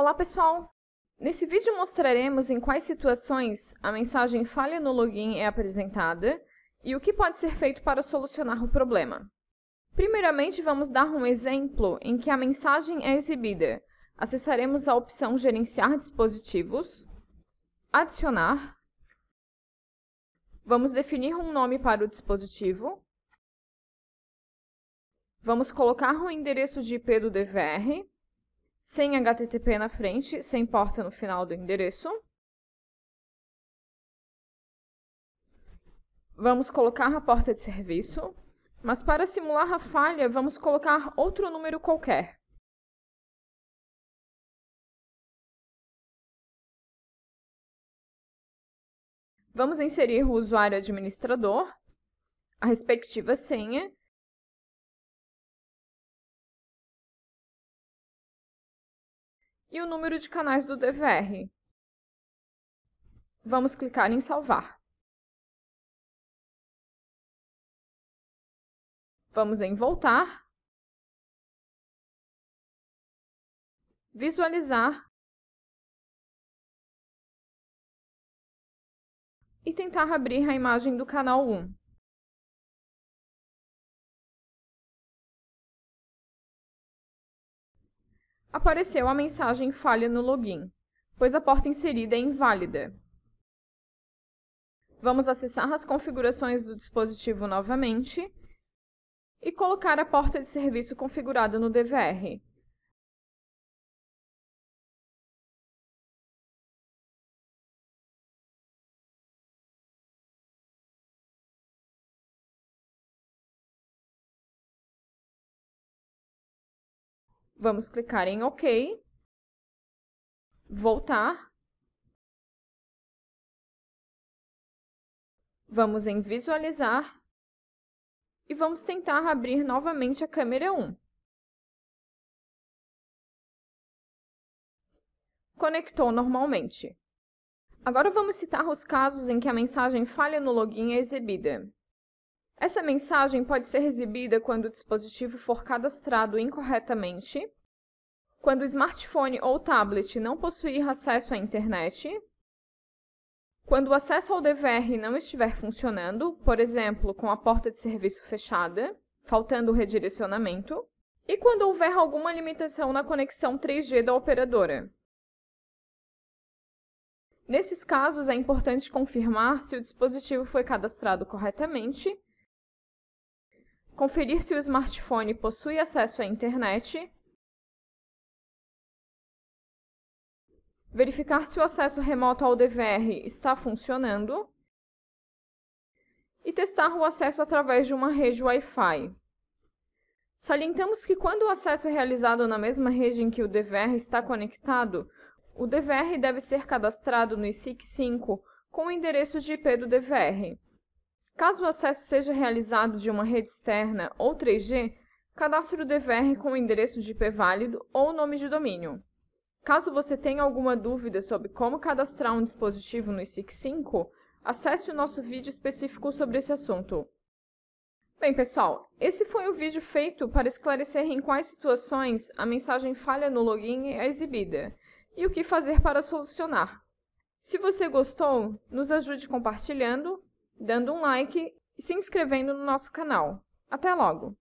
Olá pessoal! Nesse vídeo mostraremos em quais situações a mensagem falha no login é apresentada e o que pode ser feito para solucionar o problema. Primeiramente, vamos dar um exemplo em que a mensagem é exibida. Acessaremos a opção Gerenciar dispositivos, Adicionar, vamos definir um nome para o dispositivo, vamos colocar o endereço de IP do DVR sem HTTP na frente, sem porta no final do endereço. Vamos colocar a porta de serviço, mas para simular a falha, vamos colocar outro número qualquer. Vamos inserir o usuário administrador, a respectiva senha e o número de canais do DVR. Vamos clicar em salvar. Vamos em voltar, visualizar e tentar abrir a imagem do canal 1. Apareceu a mensagem falha no login, pois a porta inserida é inválida. Vamos acessar as configurações do dispositivo novamente e colocar a porta de serviço configurada no DVR. Vamos clicar em OK, voltar. Vamos em Visualizar e vamos tentar abrir novamente a câmera 1. Conectou normalmente. Agora vamos citar os casos em que a mensagem falha no login é exibida. Essa mensagem pode ser exibida quando o dispositivo for cadastrado incorretamente, quando o smartphone ou tablet não possuir acesso à internet, quando o acesso ao DVR não estiver funcionando, por exemplo, com a porta de serviço fechada, faltando o redirecionamento, e quando houver alguma limitação na conexão 3G da operadora. Nesses casos, é importante confirmar se o dispositivo foi cadastrado corretamente conferir se o smartphone possui acesso à internet, verificar se o acesso remoto ao DVR está funcionando e testar o acesso através de uma rede Wi-Fi. Salientamos que quando o acesso é realizado na mesma rede em que o DVR está conectado, o DVR deve ser cadastrado no ISIC 5 com o endereço de IP do DVR. Caso o acesso seja realizado de uma rede externa ou 3G, cadastre o DVR com o endereço de IP válido ou nome de domínio. Caso você tenha alguma dúvida sobre como cadastrar um dispositivo no ISIC 5, acesse o nosso vídeo específico sobre esse assunto. Bem, pessoal, esse foi o vídeo feito para esclarecer em quais situações a mensagem falha no login é exibida e o que fazer para solucionar. Se você gostou, nos ajude compartilhando dando um like e se inscrevendo no nosso canal. Até logo!